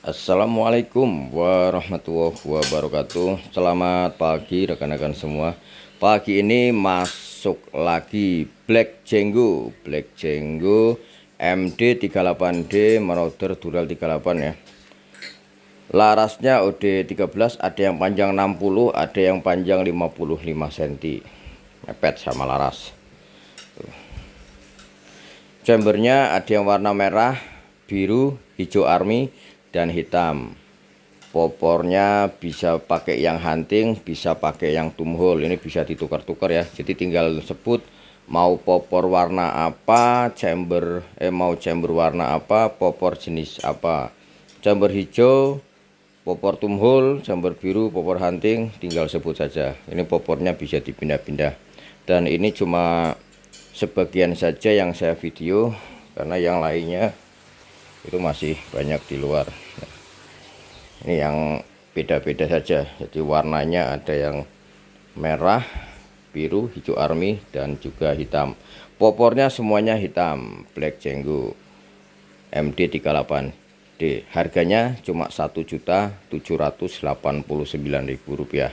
Assalamualaikum warahmatullahi wabarakatuh Selamat pagi rekan-rekan semua Pagi ini masuk lagi Black Jenggo Black Jenggo MD38D Marauder Dural 38 ya Larasnya OD13 ada yang panjang 60 ada yang panjang 55 cm Mepet sama laras Chambernya ada yang warna merah biru hijau army dan hitam popornya bisa pakai yang hunting bisa pakai yang tumhul ini bisa ditukar-tukar ya jadi tinggal sebut mau popor warna apa chamber eh mau chamber warna apa popor jenis apa chamber hijau popor tumhul chamber biru popor hunting tinggal sebut saja ini popornya bisa dipindah-pindah dan ini cuma sebagian saja yang saya video karena yang lainnya itu masih banyak di luar ini yang beda-beda saja jadi warnanya ada yang merah biru hijau army dan juga hitam popornya semuanya hitam black jenggo MD38D harganya cuma juta rp rupiah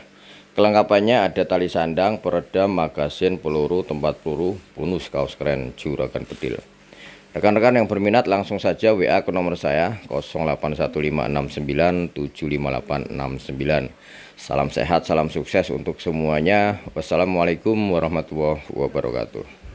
kelengkapannya ada tali sandang peredam magasin peluru tempat peluru bonus kaos keren juragan petil Rekan-rekan yang berminat langsung saja WA ke nomor saya 08156975869. Salam sehat, salam sukses untuk semuanya. Wassalamualaikum warahmatullahi wabarakatuh.